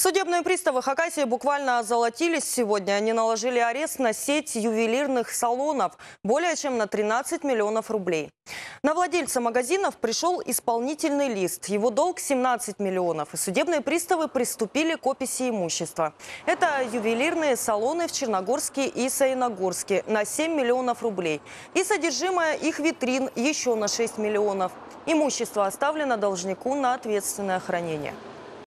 Судебные приставы Хакасии буквально озолотились сегодня. Они наложили арест на сеть ювелирных салонов более чем на 13 миллионов рублей. На владельца магазинов пришел исполнительный лист. Его долг 17 миллионов. И судебные приставы приступили к описи имущества. Это ювелирные салоны в Черногорске и Саиногорске на 7 миллионов рублей. И содержимое их витрин еще на 6 миллионов. Имущество оставлено должнику на ответственное хранение.